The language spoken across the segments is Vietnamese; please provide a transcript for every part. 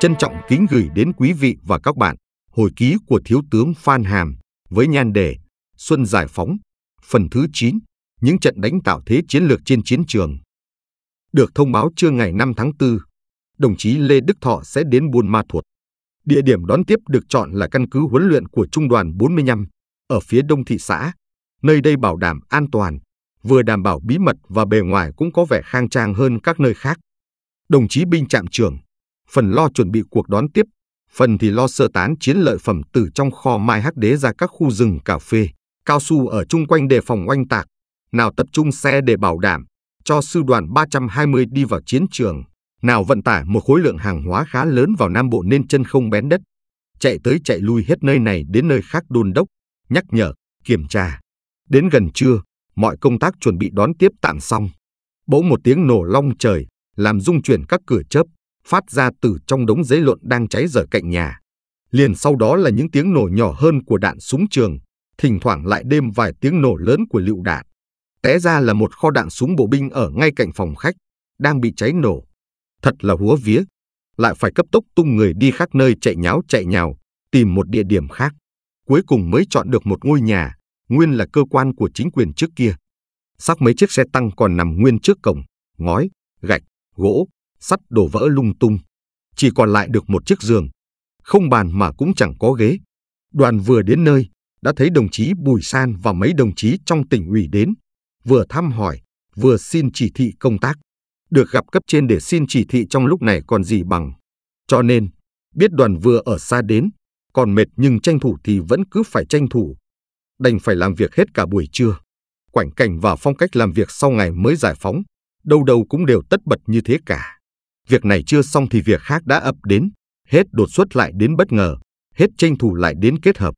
Trân trọng kính gửi đến quý vị và các bạn hồi ký của Thiếu tướng Phan Hàm với nhan đề Xuân Giải Phóng, phần thứ 9, những trận đánh tạo thế chiến lược trên chiến trường. Được thông báo trưa ngày 5 tháng 4, đồng chí Lê Đức Thọ sẽ đến Buôn Ma Thuột. Địa điểm đón tiếp được chọn là căn cứ huấn luyện của Trung đoàn 45 ở phía đông thị xã, nơi đây bảo đảm an toàn, vừa đảm bảo bí mật và bề ngoài cũng có vẻ khang trang hơn các nơi khác. Đồng chí binh trạm trưởng phần lo chuẩn bị cuộc đón tiếp, phần thì lo sơ tán chiến lợi phẩm từ trong kho mai hắc đế ra các khu rừng cà phê, cao su ở chung quanh đề phòng oanh tạc, nào tập trung xe để bảo đảm cho sư đoàn 320 đi vào chiến trường, nào vận tải một khối lượng hàng hóa khá lớn vào Nam Bộ nên chân không bén đất, chạy tới chạy lui hết nơi này đến nơi khác đôn đốc, nhắc nhở, kiểm tra. Đến gần trưa, mọi công tác chuẩn bị đón tiếp tạm xong. Bỗng một tiếng nổ long trời, làm rung chuyển các cửa chớp phát ra từ trong đống giấy lộn đang cháy dở cạnh nhà. Liền sau đó là những tiếng nổ nhỏ hơn của đạn súng trường, thỉnh thoảng lại đêm vài tiếng nổ lớn của lựu đạn. Té ra là một kho đạn súng bộ binh ở ngay cạnh phòng khách, đang bị cháy nổ. Thật là húa vía, lại phải cấp tốc tung người đi khác nơi chạy nháo chạy nhào, tìm một địa điểm khác. Cuối cùng mới chọn được một ngôi nhà, nguyên là cơ quan của chính quyền trước kia. Sắp mấy chiếc xe tăng còn nằm nguyên trước cổng, ngói, gạch, gỗ, sắt đổ vỡ lung tung, chỉ còn lại được một chiếc giường, không bàn mà cũng chẳng có ghế. Đoàn vừa đến nơi, đã thấy đồng chí Bùi San và mấy đồng chí trong tỉnh ủy đến, vừa thăm hỏi, vừa xin chỉ thị công tác. Được gặp cấp trên để xin chỉ thị trong lúc này còn gì bằng. Cho nên, biết đoàn vừa ở xa đến, còn mệt nhưng tranh thủ thì vẫn cứ phải tranh thủ. Đành phải làm việc hết cả buổi trưa. Quảnh cảnh và phong cách làm việc sau ngày mới giải phóng, đâu đâu cũng đều tất bật như thế cả. Việc này chưa xong thì việc khác đã ập đến, hết đột xuất lại đến bất ngờ, hết tranh thủ lại đến kết hợp.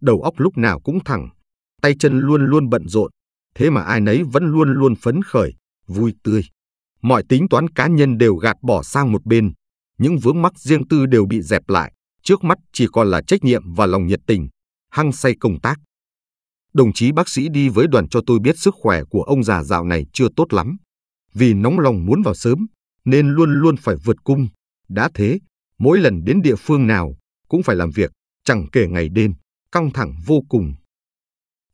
Đầu óc lúc nào cũng thẳng, tay chân luôn luôn bận rộn, thế mà ai nấy vẫn luôn luôn phấn khởi, vui tươi. Mọi tính toán cá nhân đều gạt bỏ sang một bên, những vướng mắc riêng tư đều bị dẹp lại, trước mắt chỉ còn là trách nhiệm và lòng nhiệt tình, hăng say công tác. Đồng chí bác sĩ đi với đoàn cho tôi biết sức khỏe của ông già dạo này chưa tốt lắm, vì nóng lòng muốn vào sớm nên luôn luôn phải vượt cung. Đã thế, mỗi lần đến địa phương nào cũng phải làm việc, chẳng kể ngày đêm, căng thẳng vô cùng.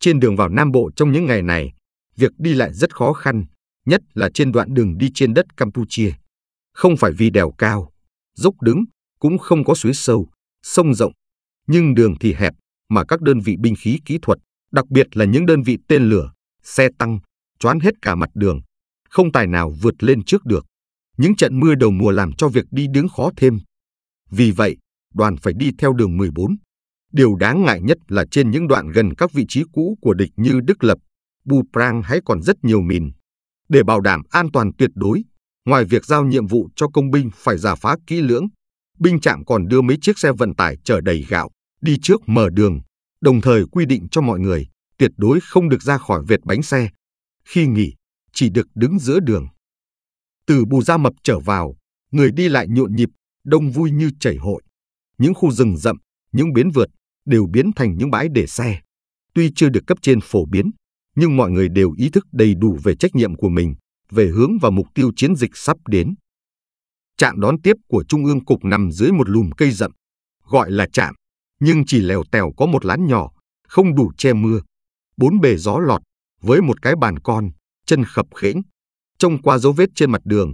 Trên đường vào Nam Bộ trong những ngày này, việc đi lại rất khó khăn, nhất là trên đoạn đường đi trên đất Campuchia. Không phải vì đèo cao, dốc đứng, cũng không có suối sâu, sông rộng, nhưng đường thì hẹp mà các đơn vị binh khí kỹ thuật, đặc biệt là những đơn vị tên lửa, xe tăng, choán hết cả mặt đường, không tài nào vượt lên trước được. Những trận mưa đầu mùa làm cho việc đi đứng khó thêm. Vì vậy, đoàn phải đi theo đường 14. Điều đáng ngại nhất là trên những đoạn gần các vị trí cũ của địch như Đức Lập, Bù Prang hay còn rất nhiều mìn. Để bảo đảm an toàn tuyệt đối, ngoài việc giao nhiệm vụ cho công binh phải giả phá kỹ lưỡng, binh trạm còn đưa mấy chiếc xe vận tải chở đầy gạo đi trước mở đường, đồng thời quy định cho mọi người tuyệt đối không được ra khỏi vệt bánh xe. Khi nghỉ, chỉ được đứng giữa đường. Từ Bù Gia Mập trở vào, người đi lại nhộn nhịp, đông vui như chảy hội. Những khu rừng rậm, những biến vượt đều biến thành những bãi để xe. Tuy chưa được cấp trên phổ biến, nhưng mọi người đều ý thức đầy đủ về trách nhiệm của mình, về hướng và mục tiêu chiến dịch sắp đến. Trạm đón tiếp của Trung ương Cục nằm dưới một lùm cây rậm, gọi là trạm, nhưng chỉ lèo tèo có một lán nhỏ, không đủ che mưa. Bốn bề gió lọt, với một cái bàn con, chân khập khẽnh, Trông qua dấu vết trên mặt đường,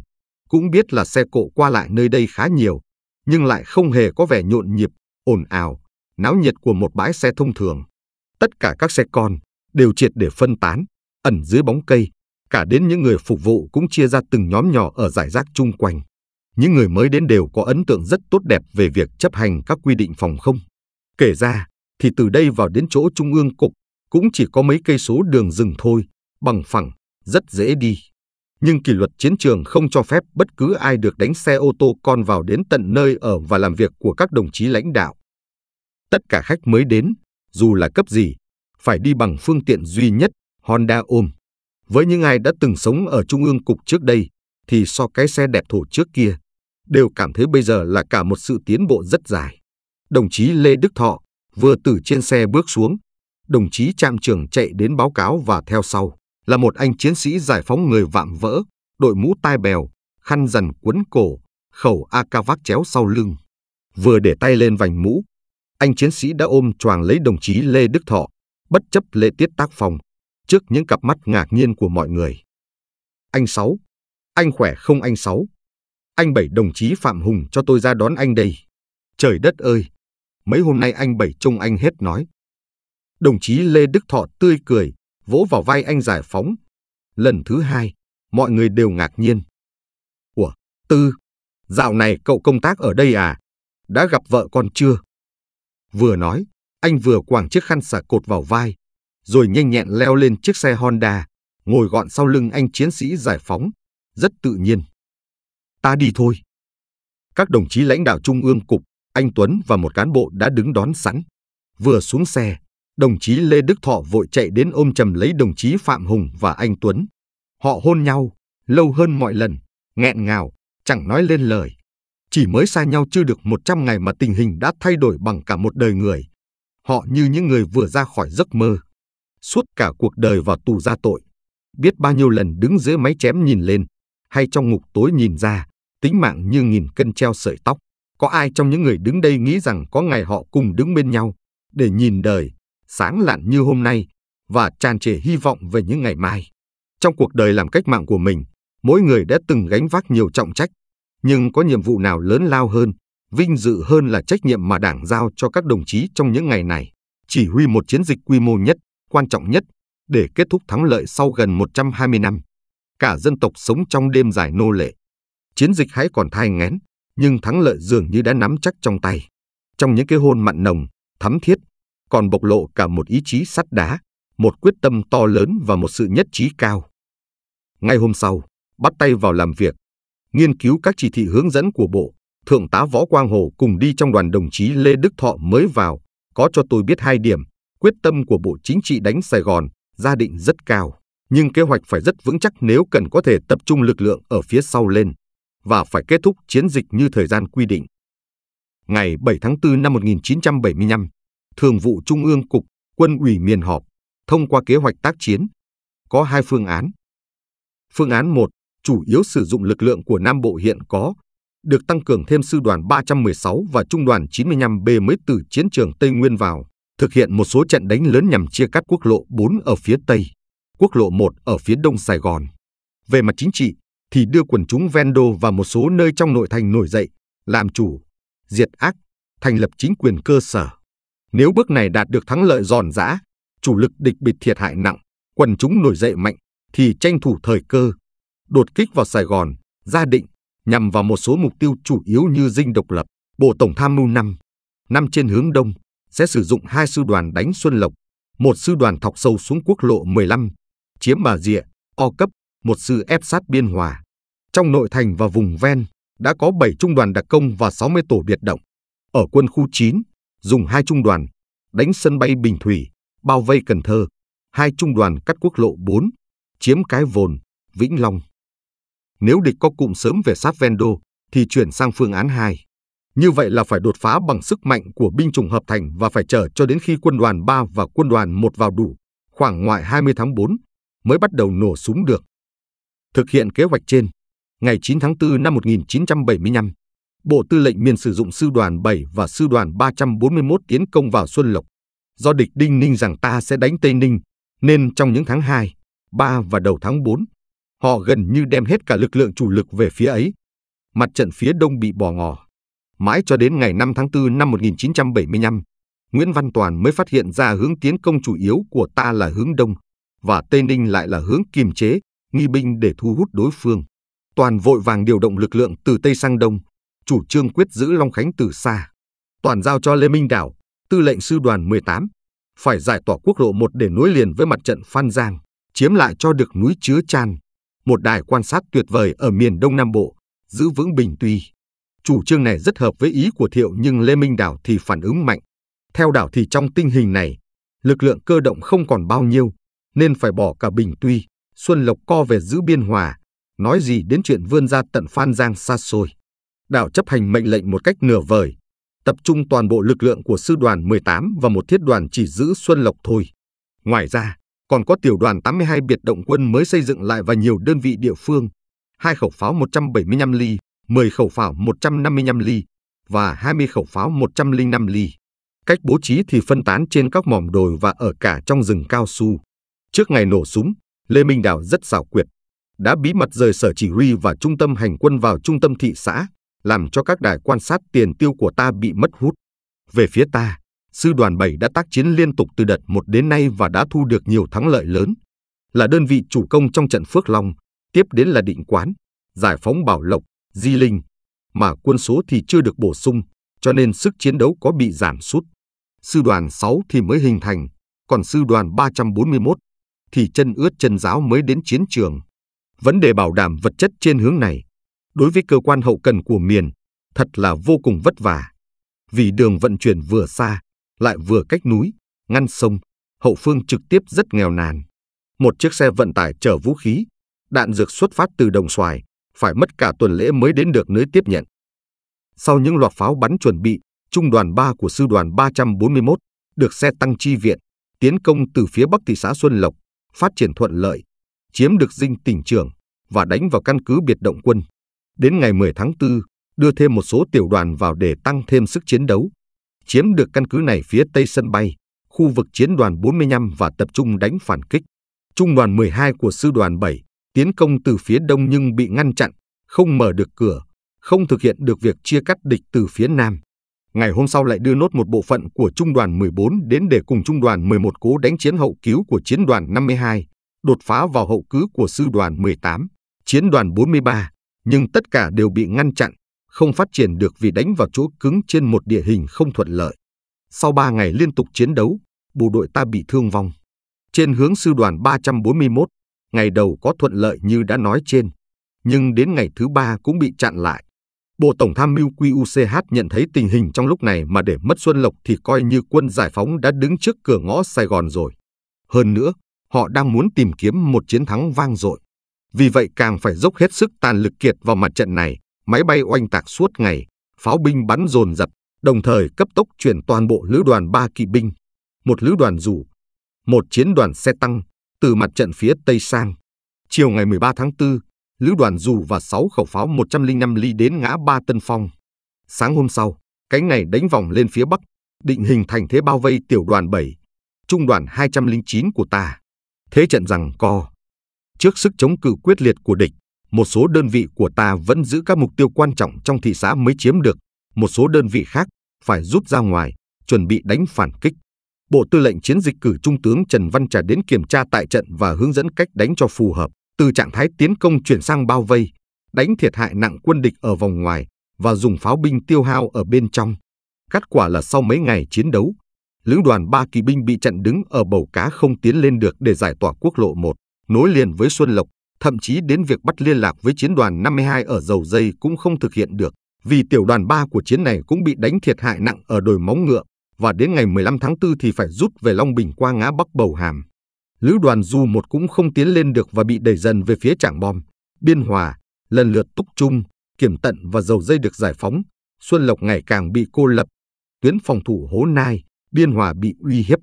cũng biết là xe cộ qua lại nơi đây khá nhiều, nhưng lại không hề có vẻ nhộn nhịp, ồn ào, náo nhiệt của một bãi xe thông thường. Tất cả các xe con đều triệt để phân tán, ẩn dưới bóng cây, cả đến những người phục vụ cũng chia ra từng nhóm nhỏ ở giải rác chung quanh. Những người mới đến đều có ấn tượng rất tốt đẹp về việc chấp hành các quy định phòng không. Kể ra, thì từ đây vào đến chỗ trung ương cục cũng chỉ có mấy cây số đường rừng thôi, bằng phẳng, rất dễ đi nhưng kỷ luật chiến trường không cho phép bất cứ ai được đánh xe ô tô con vào đến tận nơi ở và làm việc của các đồng chí lãnh đạo. Tất cả khách mới đến, dù là cấp gì, phải đi bằng phương tiện duy nhất Honda ôm. Với những ai đã từng sống ở Trung ương Cục trước đây, thì so cái xe đẹp thổ trước kia, đều cảm thấy bây giờ là cả một sự tiến bộ rất dài. Đồng chí Lê Đức Thọ vừa từ trên xe bước xuống, đồng chí trạm trưởng chạy đến báo cáo và theo sau là một anh chiến sĩ giải phóng người vạm vỡ, đội mũ tai bèo, khăn dần quấn cổ, khẩu AK vác chéo sau lưng. Vừa để tay lên vành mũ, anh chiến sĩ đã ôm choàng lấy đồng chí Lê Đức Thọ, bất chấp lễ tiết tác phòng, trước những cặp mắt ngạc nhiên của mọi người. Anh Sáu, anh khỏe không anh Sáu? Anh Bảy đồng chí Phạm Hùng cho tôi ra đón anh đây. Trời đất ơi! Mấy hôm nay anh Bảy trông anh hết nói. Đồng chí Lê Đức Thọ tươi cười, vỗ vào vai anh giải phóng. Lần thứ hai, mọi người đều ngạc nhiên. Ủa, Tư, dạo này cậu công tác ở đây à? Đã gặp vợ con chưa? Vừa nói, anh vừa quàng chiếc khăn xả cột vào vai, rồi nhanh nhẹn leo lên chiếc xe Honda, ngồi gọn sau lưng anh chiến sĩ giải phóng, rất tự nhiên. Ta đi thôi. Các đồng chí lãnh đạo Trung ương Cục, anh Tuấn và một cán bộ đã đứng đón sẵn. Vừa xuống xe, Đồng chí Lê Đức Thọ vội chạy đến ôm chầm lấy đồng chí Phạm Hùng và anh Tuấn. Họ hôn nhau, lâu hơn mọi lần, nghẹn ngào, chẳng nói lên lời. Chỉ mới xa nhau chưa được 100 ngày mà tình hình đã thay đổi bằng cả một đời người. Họ như những người vừa ra khỏi giấc mơ. Suốt cả cuộc đời vào tù ra tội. Biết bao nhiêu lần đứng dưới máy chém nhìn lên, hay trong ngục tối nhìn ra, tính mạng như nghìn cân treo sợi tóc. Có ai trong những người đứng đây nghĩ rằng có ngày họ cùng đứng bên nhau để nhìn đời, sáng lạn như hôm nay và tràn trề hy vọng về những ngày mai. Trong cuộc đời làm cách mạng của mình, mỗi người đã từng gánh vác nhiều trọng trách, nhưng có nhiệm vụ nào lớn lao hơn, vinh dự hơn là trách nhiệm mà Đảng giao cho các đồng chí trong những ngày này, chỉ huy một chiến dịch quy mô nhất, quan trọng nhất để kết thúc thắng lợi sau gần 120 năm. Cả dân tộc sống trong đêm dài nô lệ. Chiến dịch hãy còn thai ngén, nhưng thắng lợi dường như đã nắm chắc trong tay. Trong những cái hôn mặn nồng, thắm thiết, còn bộc lộ cả một ý chí sắt đá, một quyết tâm to lớn và một sự nhất trí cao. Ngay hôm sau, bắt tay vào làm việc, nghiên cứu các chỉ thị hướng dẫn của Bộ, Thượng tá Võ Quang Hồ cùng đi trong đoàn đồng chí Lê Đức Thọ mới vào, có cho tôi biết hai điểm, quyết tâm của Bộ Chính trị đánh Sài Gòn, gia định rất cao, nhưng kế hoạch phải rất vững chắc nếu cần có thể tập trung lực lượng ở phía sau lên, và phải kết thúc chiến dịch như thời gian quy định. Ngày 7 tháng 4 năm 1975, Thường vụ Trung ương Cục Quân ủy miền họp, thông qua kế hoạch tác chiến. Có hai phương án. Phương án 1, chủ yếu sử dụng lực lượng của Nam Bộ hiện có, được tăng cường thêm sư đoàn 316 và trung đoàn 95B mới từ chiến trường Tây Nguyên vào, thực hiện một số trận đánh lớn nhằm chia cắt quốc lộ 4 ở phía Tây, quốc lộ 1 ở phía Đông Sài Gòn. Về mặt chính trị, thì đưa quần chúng ven đô và một số nơi trong nội thành nổi dậy, làm chủ, diệt ác, thành lập chính quyền cơ sở. Nếu bước này đạt được thắng lợi giòn giã, chủ lực địch bị thiệt hại nặng, quần chúng nổi dậy mạnh, thì tranh thủ thời cơ, đột kích vào Sài Gòn, Gia Định, nhằm vào một số mục tiêu chủ yếu như dinh độc lập, Bộ Tổng Tham mưu năm, năm trên hướng Đông, sẽ sử dụng hai sư đoàn đánh Xuân Lộc, một sư đoàn thọc sâu xuống quốc lộ 15, chiếm Bà Rịa, O cấp, một sư ép sát Biên Hòa. Trong nội thành và vùng ven, đã có 7 trung đoàn đặc công và 60 tổ biệt động. Ở quân khu 9, dùng hai trung đoàn, đánh sân bay Bình Thủy, bao vây Cần Thơ, hai trung đoàn cắt quốc lộ 4, chiếm Cái Vồn, Vĩnh Long. Nếu địch có cụm sớm về sát Vendo, thì chuyển sang phương án 2. Như vậy là phải đột phá bằng sức mạnh của binh chủng hợp thành và phải chờ cho đến khi quân đoàn 3 và quân đoàn 1 vào đủ, khoảng ngoại 20 tháng 4, mới bắt đầu nổ súng được. Thực hiện kế hoạch trên, ngày 9 tháng 4 năm 1975, Bộ Tư lệnh Miền sử dụng sư đoàn 7 và sư đoàn 341 tiến công vào Xuân Lộc. Do địch đinh ninh rằng ta sẽ đánh Tây Ninh, nên trong những tháng 2, 3 và đầu tháng 4, họ gần như đem hết cả lực lượng chủ lực về phía ấy. Mặt trận phía đông bị bỏ ngỏ. Mãi cho đến ngày 5 tháng 4 năm 1975, Nguyễn Văn Toàn mới phát hiện ra hướng tiến công chủ yếu của ta là hướng đông và Tây Ninh lại là hướng kiềm chế, nghi binh để thu hút đối phương. Toàn vội vàng điều động lực lượng từ Tây sang Đông, chủ trương quyết giữ Long Khánh từ xa. Toàn giao cho Lê Minh Đảo, tư lệnh sư đoàn 18, phải giải tỏa quốc lộ 1 để nối liền với mặt trận Phan Giang, chiếm lại cho được núi Chứa Chan, một đài quan sát tuyệt vời ở miền Đông Nam Bộ, giữ vững Bình Tuy. Chủ trương này rất hợp với ý của Thiệu nhưng Lê Minh Đảo thì phản ứng mạnh. Theo đảo thì trong tình hình này, lực lượng cơ động không còn bao nhiêu, nên phải bỏ cả Bình Tuy, Xuân Lộc co về giữ biên hòa, nói gì đến chuyện vươn ra tận Phan Giang xa xôi đạo chấp hành mệnh lệnh một cách nửa vời, tập trung toàn bộ lực lượng của sư đoàn 18 và một thiết đoàn chỉ giữ Xuân Lộc thôi. Ngoài ra, còn có tiểu đoàn 82 biệt động quân mới xây dựng lại và nhiều đơn vị địa phương, hai khẩu pháo 175 ly, 10 khẩu pháo 155 ly và 20 khẩu pháo 105 ly. Cách bố trí thì phân tán trên các mỏm đồi và ở cả trong rừng cao su. Trước ngày nổ súng, Lê Minh Đào rất xảo quyệt, đã bí mật rời sở chỉ huy và trung tâm hành quân vào trung tâm thị xã, làm cho các đài quan sát tiền tiêu của ta bị mất hút. Về phía ta, sư đoàn 7 đã tác chiến liên tục từ đợt 1 đến nay và đã thu được nhiều thắng lợi lớn, là đơn vị chủ công trong trận Phước Long, tiếp đến là Định Quán, Giải phóng Bảo Lộc, Di Linh, mà quân số thì chưa được bổ sung, cho nên sức chiến đấu có bị giảm sút. Sư đoàn 6 thì mới hình thành, còn sư đoàn 341 thì chân ướt chân giáo mới đến chiến trường. Vấn đề bảo đảm vật chất trên hướng này đối với cơ quan hậu cần của miền thật là vô cùng vất vả. Vì đường vận chuyển vừa xa, lại vừa cách núi, ngăn sông, hậu phương trực tiếp rất nghèo nàn. Một chiếc xe vận tải chở vũ khí, đạn dược xuất phát từ đồng xoài, phải mất cả tuần lễ mới đến được nơi tiếp nhận. Sau những loạt pháo bắn chuẩn bị, trung đoàn 3 của sư đoàn 341 được xe tăng chi viện, tiến công từ phía bắc thị xã Xuân Lộc, phát triển thuận lợi, chiếm được dinh tỉnh trưởng và đánh vào căn cứ biệt động quân. Đến ngày 10 tháng 4, đưa thêm một số tiểu đoàn vào để tăng thêm sức chiến đấu, chiếm được căn cứ này phía tây sân bay, khu vực chiến đoàn 45 và tập trung đánh phản kích. Trung đoàn 12 của sư đoàn 7 tiến công từ phía đông nhưng bị ngăn chặn, không mở được cửa, không thực hiện được việc chia cắt địch từ phía nam. Ngày hôm sau lại đưa nốt một bộ phận của trung đoàn 14 đến để cùng trung đoàn 11 cố đánh chiến hậu cứu của chiến đoàn 52, đột phá vào hậu cứ của sư đoàn 18, chiến đoàn 43 nhưng tất cả đều bị ngăn chặn, không phát triển được vì đánh vào chỗ cứng trên một địa hình không thuận lợi. Sau 3 ngày liên tục chiến đấu, bộ đội ta bị thương vong. Trên hướng sư đoàn 341, ngày đầu có thuận lợi như đã nói trên, nhưng đến ngày thứ ba cũng bị chặn lại. Bộ Tổng tham mưu QUCH nhận thấy tình hình trong lúc này mà để mất Xuân Lộc thì coi như quân giải phóng đã đứng trước cửa ngõ Sài Gòn rồi. Hơn nữa, họ đang muốn tìm kiếm một chiến thắng vang dội. Vì vậy càng phải dốc hết sức tàn lực kiệt vào mặt trận này, máy bay oanh tạc suốt ngày, pháo binh bắn dồn dập, đồng thời cấp tốc chuyển toàn bộ lữ đoàn 3 kỵ binh, một lữ đoàn rủ, một chiến đoàn xe tăng từ mặt trận phía Tây sang. Chiều ngày 13 tháng 4, lữ đoàn dù và 6 khẩu pháo 105 ly đến ngã Ba Tân Phong. Sáng hôm sau, cánh này đánh vòng lên phía Bắc, định hình thành thế bao vây tiểu đoàn 7, trung đoàn 209 của ta. Thế trận rằng co, Trước sức chống cự quyết liệt của địch, một số đơn vị của ta vẫn giữ các mục tiêu quan trọng trong thị xã mới chiếm được, một số đơn vị khác phải rút ra ngoài, chuẩn bị đánh phản kích. Bộ Tư lệnh chiến dịch cử Trung tướng Trần Văn Trà đến kiểm tra tại trận và hướng dẫn cách đánh cho phù hợp, từ trạng thái tiến công chuyển sang bao vây, đánh thiệt hại nặng quân địch ở vòng ngoài và dùng pháo binh tiêu hao ở bên trong. Kết quả là sau mấy ngày chiến đấu, lữ đoàn 3 kỵ binh bị chặn đứng ở bầu cá không tiến lên được để giải tỏa quốc lộ 1 nối liền với Xuân Lộc, thậm chí đến việc bắt liên lạc với chiến đoàn 52 ở dầu dây cũng không thực hiện được, vì tiểu đoàn 3 của chiến này cũng bị đánh thiệt hại nặng ở đồi móng ngựa, và đến ngày 15 tháng 4 thì phải rút về Long Bình qua ngã Bắc Bầu Hàm. Lữ đoàn dù một cũng không tiến lên được và bị đẩy dần về phía Trảng Bom, Biên Hòa, lần lượt Túc Trung, Kiểm Tận và Dầu Dây được giải phóng, Xuân Lộc ngày càng bị cô lập, tuyến phòng thủ Hố Nai, Biên Hòa bị uy hiếp.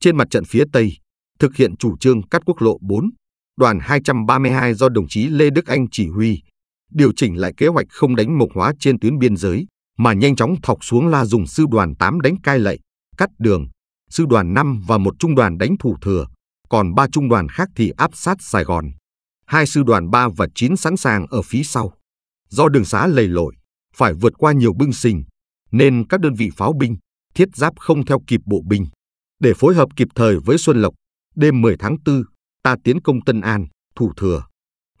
Trên mặt trận phía Tây, thực hiện chủ trương cắt quốc lộ 4, đoàn 232 do đồng chí Lê Đức Anh chỉ huy, điều chỉnh lại kế hoạch không đánh mộc hóa trên tuyến biên giới, mà nhanh chóng thọc xuống la dùng sư đoàn 8 đánh cai lệ, cắt đường, sư đoàn 5 và một trung đoàn đánh thủ thừa, còn ba trung đoàn khác thì áp sát Sài Gòn. Hai sư đoàn 3 và 9 sẵn sàng ở phía sau. Do đường xá lầy lội, phải vượt qua nhiều bưng sình, nên các đơn vị pháo binh, thiết giáp không theo kịp bộ binh. Để phối hợp kịp thời với Xuân Lộc, Đêm 10 tháng 4, ta tiến công Tân An, Thủ Thừa.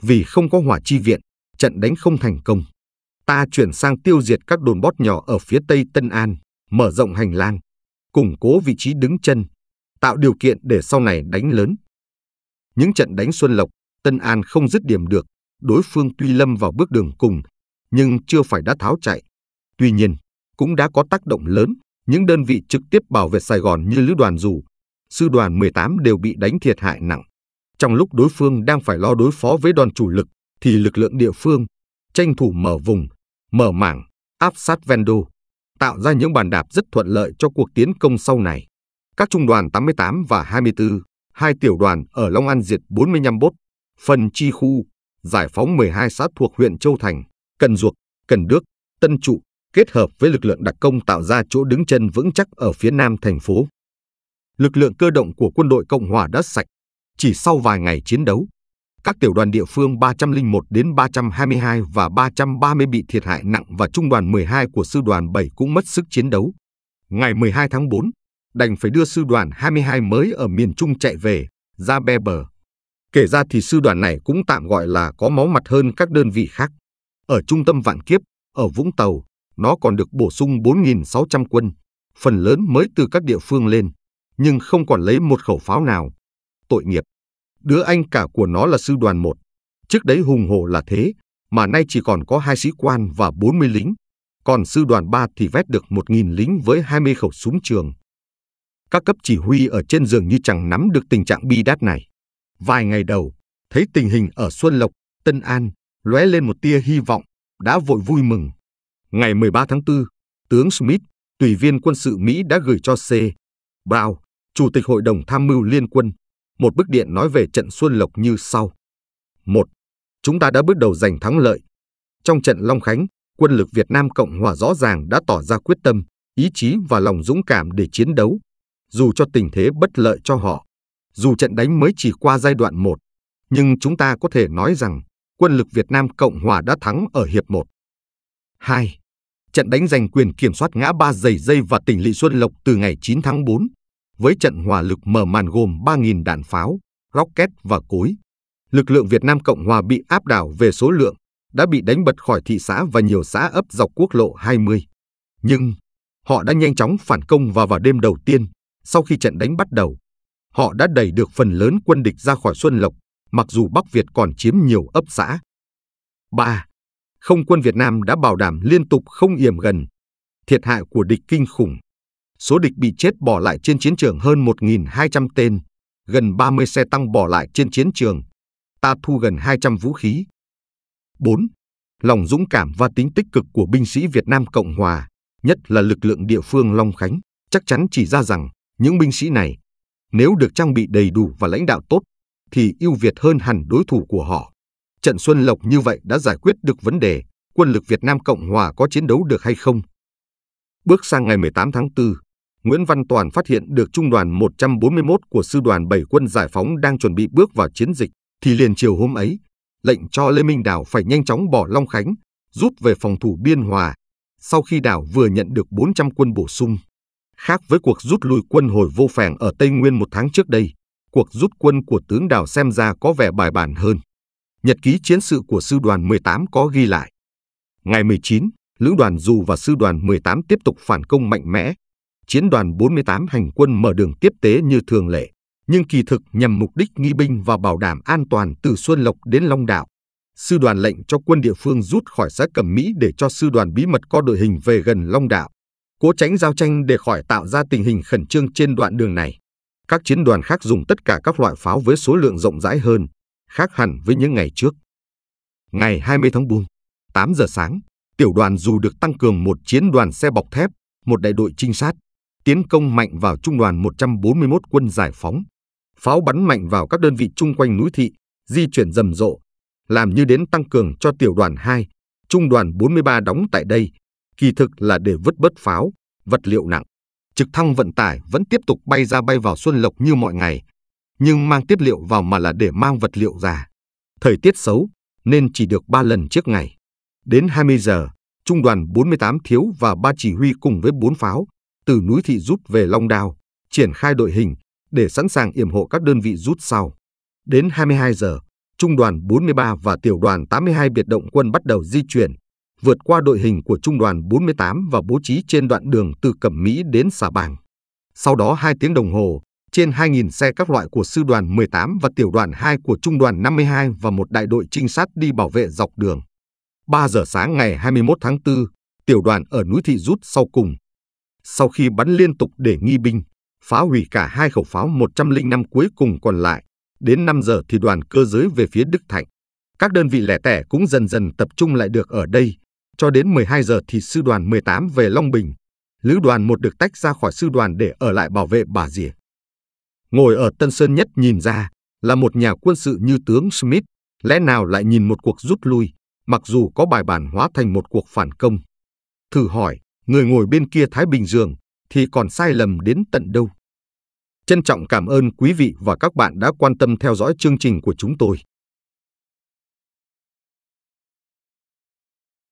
Vì không có hỏa chi viện, trận đánh không thành công. Ta chuyển sang tiêu diệt các đồn bót nhỏ ở phía tây Tân An, mở rộng hành lang, củng cố vị trí đứng chân, tạo điều kiện để sau này đánh lớn. Những trận đánh Xuân Lộc, Tân An không dứt điểm được, đối phương tuy lâm vào bước đường cùng, nhưng chưa phải đã tháo chạy. Tuy nhiên, cũng đã có tác động lớn, những đơn vị trực tiếp bảo vệ Sài Gòn như Lữ đoàn Dù, sư đoàn 18 đều bị đánh thiệt hại nặng. Trong lúc đối phương đang phải lo đối phó với đoàn chủ lực, thì lực lượng địa phương tranh thủ mở vùng, mở mảng, áp sát Vendo, tạo ra những bàn đạp rất thuận lợi cho cuộc tiến công sau này. Các trung đoàn 88 và 24, hai tiểu đoàn ở Long An diệt 45 bốt, phần chi khu, giải phóng 12 xã thuộc huyện Châu Thành, Cần Duộc, Cần Đức, Tân Trụ, kết hợp với lực lượng đặc công tạo ra chỗ đứng chân vững chắc ở phía nam thành phố lực lượng cơ động của quân đội Cộng hòa đã sạch. Chỉ sau vài ngày chiến đấu, các tiểu đoàn địa phương 301 đến 322 và 330 bị thiệt hại nặng và trung đoàn 12 của sư đoàn 7 cũng mất sức chiến đấu. Ngày 12 tháng 4, đành phải đưa sư đoàn 22 mới ở miền Trung chạy về, ra be bờ. Kể ra thì sư đoàn này cũng tạm gọi là có máu mặt hơn các đơn vị khác. Ở trung tâm Vạn Kiếp, ở Vũng Tàu, nó còn được bổ sung 4.600 quân, phần lớn mới từ các địa phương lên nhưng không còn lấy một khẩu pháo nào. Tội nghiệp. Đứa anh cả của nó là sư đoàn một Trước đấy hùng hồ là thế, mà nay chỉ còn có hai sĩ quan và 40 lính. Còn sư đoàn 3 thì vét được 1.000 lính với 20 khẩu súng trường. Các cấp chỉ huy ở trên giường như chẳng nắm được tình trạng bi đát này. Vài ngày đầu, thấy tình hình ở Xuân Lộc, Tân An, lóe lên một tia hy vọng, đã vội vui mừng. Ngày 13 tháng 4, tướng Smith, tùy viên quân sự Mỹ đã gửi cho C. Brown, Chủ tịch Hội đồng Tham mưu Liên quân, một bức điện nói về trận Xuân Lộc như sau. 1. Chúng ta đã bước đầu giành thắng lợi. Trong trận Long Khánh, quân lực Việt Nam Cộng Hòa rõ ràng đã tỏ ra quyết tâm, ý chí và lòng dũng cảm để chiến đấu, dù cho tình thế bất lợi cho họ. Dù trận đánh mới chỉ qua giai đoạn 1, nhưng chúng ta có thể nói rằng quân lực Việt Nam Cộng Hòa đã thắng ở hiệp 1. 2. Trận đánh giành quyền kiểm soát ngã ba dày dây và tỉnh Lị Xuân Lộc từ ngày 9 tháng 4 với trận hỏa lực mở màn gồm 3.000 đạn pháo, rocket và cối. Lực lượng Việt Nam Cộng Hòa bị áp đảo về số lượng, đã bị đánh bật khỏi thị xã và nhiều xã ấp dọc quốc lộ 20. Nhưng, họ đã nhanh chóng phản công và vào đêm đầu tiên, sau khi trận đánh bắt đầu, họ đã đẩy được phần lớn quân địch ra khỏi Xuân Lộc, mặc dù Bắc Việt còn chiếm nhiều ấp xã. 3. Không quân Việt Nam đã bảo đảm liên tục không yểm gần. Thiệt hại của địch kinh khủng số địch bị chết bỏ lại trên chiến trường hơn 1.200 tên, gần 30 xe tăng bỏ lại trên chiến trường. Ta thu gần 200 vũ khí. 4. Lòng dũng cảm và tính tích cực của binh sĩ Việt Nam Cộng Hòa, nhất là lực lượng địa phương Long Khánh, chắc chắn chỉ ra rằng những binh sĩ này, nếu được trang bị đầy đủ và lãnh đạo tốt, thì ưu việt hơn hẳn đối thủ của họ. Trận Xuân Lộc như vậy đã giải quyết được vấn đề quân lực Việt Nam Cộng Hòa có chiến đấu được hay không. Bước sang ngày 18 tháng 4, Nguyễn Văn Toàn phát hiện được trung đoàn 141 của sư đoàn 7 quân giải phóng đang chuẩn bị bước vào chiến dịch, thì liền chiều hôm ấy, lệnh cho Lê Minh Đào phải nhanh chóng bỏ Long Khánh, rút về phòng thủ Biên Hòa, sau khi đảo vừa nhận được 400 quân bổ sung. Khác với cuộc rút lui quân hồi vô phàng ở Tây Nguyên một tháng trước đây, cuộc rút quân của tướng đảo xem ra có vẻ bài bản hơn. Nhật ký chiến sự của sư đoàn 18 có ghi lại. Ngày 19, lữ đoàn dù và sư đoàn 18 tiếp tục phản công mạnh mẽ, chiến đoàn 48 hành quân mở đường tiếp tế như thường lệ, nhưng kỳ thực nhằm mục đích nghi binh và bảo đảm an toàn từ Xuân Lộc đến Long Đạo. Sư đoàn lệnh cho quân địa phương rút khỏi xã Cẩm Mỹ để cho sư đoàn bí mật co đội hình về gần Long Đạo, cố tránh giao tranh để khỏi tạo ra tình hình khẩn trương trên đoạn đường này. Các chiến đoàn khác dùng tất cả các loại pháo với số lượng rộng rãi hơn, khác hẳn với những ngày trước. Ngày 20 tháng 4, 8 giờ sáng, tiểu đoàn dù được tăng cường một chiến đoàn xe bọc thép, một đại đội trinh sát, tiến công mạnh vào trung đoàn 141 quân giải phóng. Pháo bắn mạnh vào các đơn vị chung quanh núi thị, di chuyển rầm rộ, làm như đến tăng cường cho tiểu đoàn 2, trung đoàn 43 đóng tại đây, kỳ thực là để vứt bớt pháo, vật liệu nặng. Trực thăng vận tải vẫn tiếp tục bay ra bay vào Xuân Lộc như mọi ngày, nhưng mang tiếp liệu vào mà là để mang vật liệu ra. Thời tiết xấu nên chỉ được 3 lần trước ngày. Đến 20 giờ, trung đoàn 48 thiếu và ba chỉ huy cùng với bốn pháo từ núi thị rút về Long Đào, triển khai đội hình để sẵn sàng yểm hộ các đơn vị rút sau. Đến 22 giờ, Trung đoàn 43 và Tiểu đoàn 82 biệt động quân bắt đầu di chuyển, vượt qua đội hình của Trung đoàn 48 và bố trí trên đoạn đường từ Cẩm Mỹ đến Xà Bàng. Sau đó 2 tiếng đồng hồ, trên 2.000 xe các loại của Sư đoàn 18 và Tiểu đoàn 2 của Trung đoàn 52 và một đại đội trinh sát đi bảo vệ dọc đường. 3 giờ sáng ngày 21 tháng 4, tiểu đoàn ở núi Thị rút sau cùng, sau khi bắn liên tục để nghi binh, phá hủy cả hai khẩu pháo 105 cuối cùng còn lại. Đến 5 giờ thì đoàn cơ giới về phía Đức Thạnh. Các đơn vị lẻ tẻ cũng dần dần tập trung lại được ở đây. Cho đến 12 giờ thì sư đoàn 18 về Long Bình. Lữ đoàn 1 được tách ra khỏi sư đoàn để ở lại bảo vệ bà Dìa. Ngồi ở Tân Sơn Nhất nhìn ra là một nhà quân sự như tướng Smith, lẽ nào lại nhìn một cuộc rút lui, mặc dù có bài bản hóa thành một cuộc phản công. Thử hỏi, người ngồi bên kia Thái Bình Dương thì còn sai lầm đến tận đâu. Trân trọng cảm ơn quý vị và các bạn đã quan tâm theo dõi chương trình của chúng tôi.